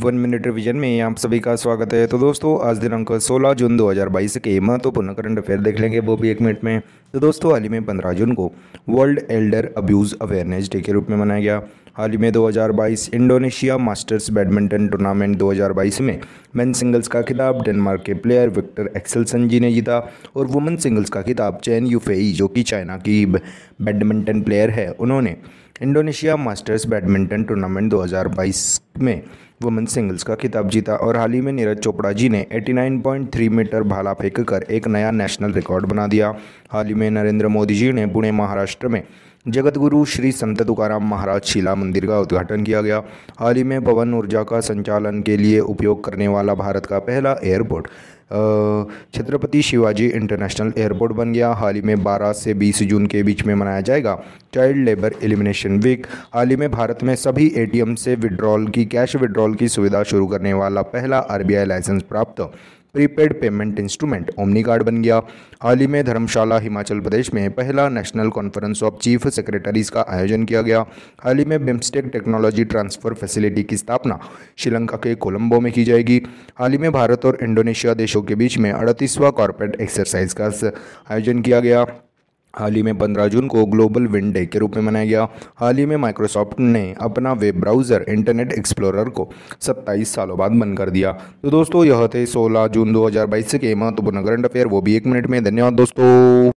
one minute revision में आप सभी का स्वागत है तो दोस्तों आज दिनांक 16 जून 2022 के महत्वपूर्ण करंट अफेयर देख लेंगे वो भी एक मिनट में तो दोस्तों हाल ही में 15 जून को world elder abuse awareness day के रूप में मनाया गया हाल ही में 2022 इंडोनेशिया मास्टर्स बैडमिंटन टूर्नामेंट 2022 में मेन सिंगल्स का खिताब डेनमार्क के प्लेयर विक्टर एक्सलसन जी ने जीता और वुमेन सिंगल्स का खिताब चैन यूफेई जो कि चाइना की बैडमिंटन प्लेयर है उन्होंने इंडोनेशिया मास्टर्स बैडमिंटन टूर्नामेंट 2022 में वुमेन सिंगल्स का खिताब जीता और हाल ही में नीरज चोपड़ा जी ने 89.3 मीटर भाला फेंक कर एक नया नेशनल रिकॉर्ड बना दिया हाल ही में नरेंद्र मोदी जी ने पुणे महाराष्ट्र में जगतगुरु श्री संत तुकाराम महाराज शिला मंदिर का उद्घाटन किया गया हाल ही में पवन ऊर्जा का संचालन के लिए उपयोग करने वाला भारत का पहला airport Chhatrapati Shivaji international airport बन गया हाल ही में 12 से 20 जून के बीच में मनाया जाएगा चाइल्ड लेबर एलिमिनेशन वीक हाल ही में भारत में सभी एटीएम से विड्रॉल की कैश विड्रॉल की सुविधा शुरू करने वाला पहला आरबीआई लाइसेंस प्राप्त prepaid payment instrument Omni card बन गया हाल ही में धर्मशाला हिमाचल प्रदेश में पहला national conference of chief secretaries का आयोजन किया गया हाल ही में बिम्स्टेक टेक्नोलॉजी ट्रांसफर फैसिलिटी की स्थापना श्रीलंका के कोलंबो में की जाएगी हाल ही में भारत और इंडोनेशिया देशों के बीच में अड़तीसवां कॉरपोरेट एक्सरसाइज का आयोजन किया गया हाल ही में 15 जून को ग्लोबल विंड डे के रूप में मनाया गया हाल ही में माइक्रोसॉफ्ट ने अपना वेब ब्राउज़र इंटरनेट एक्सप्लोरर को 27 सालों बाद बंद कर दिया तो दोस्तों यह थे 16 जून 2022 के महत्वपूर्ण करंट अफेयर वो भी एक मिनट में धन्यवाद दोस्तों